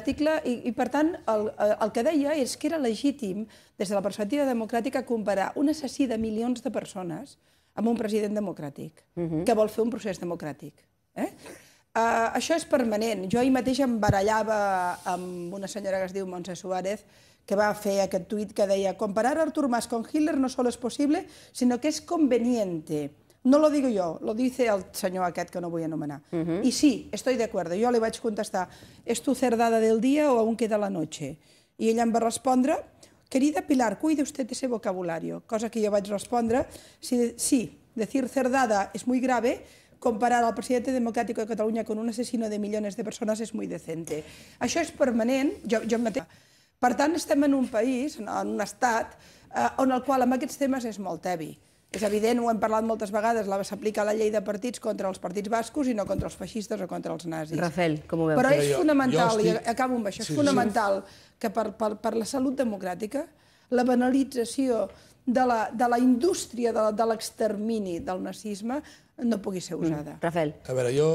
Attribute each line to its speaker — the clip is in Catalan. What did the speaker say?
Speaker 1: Article, i, I, per tant, el, eh, el que deia és que era legítim, des de la perspectiva democràtica, comparar un assassí de milions de persones amb un president democràtic, uh mhm. -huh. que vol fer un procés democràtic. Eh? Uh, això és permanent. Jo ahir mateix em barallava amb una senyora que es diu Montse Suárez, que va fer aquest tuit que deia comparar Artur Mas con Hitler no solo és possible, sinó que és conveniente. No lo digo yo, lo dice el senyor aquest que no vull anomenar. Uh mhm. -huh. I sí, estoy de acuerdo. Jo li vaig contestar, ¿es tu cerdada del dia o aún queda la noche? I ella em va respondre, querida Pilar, cuide usted ese vocabulario. Cosa que jo vaig respondre, sí, sí decir cerdada es muy grave, comparar al presidente democrático de Cataluña con un asesino de millones de persones és muy decente. Això és permanent, jo, jo mateix... Per tant, estem en un país, en un estat, eh, on el qual amb aquests temes és molt tevi. És evident, ho hem parlat moltes vegades, la s'aplica la llei de partits contra els partits bascos i no contra els feixistes o contra els nazis. Rafel, com ho veus? Però és fonamental, i acabo amb això, és fonamental que per, per, la salut democràtica la banalització de la, de la indústria de, l'extermini del nazisme no pugui ser mm, usada. Rafel. A veure, jo...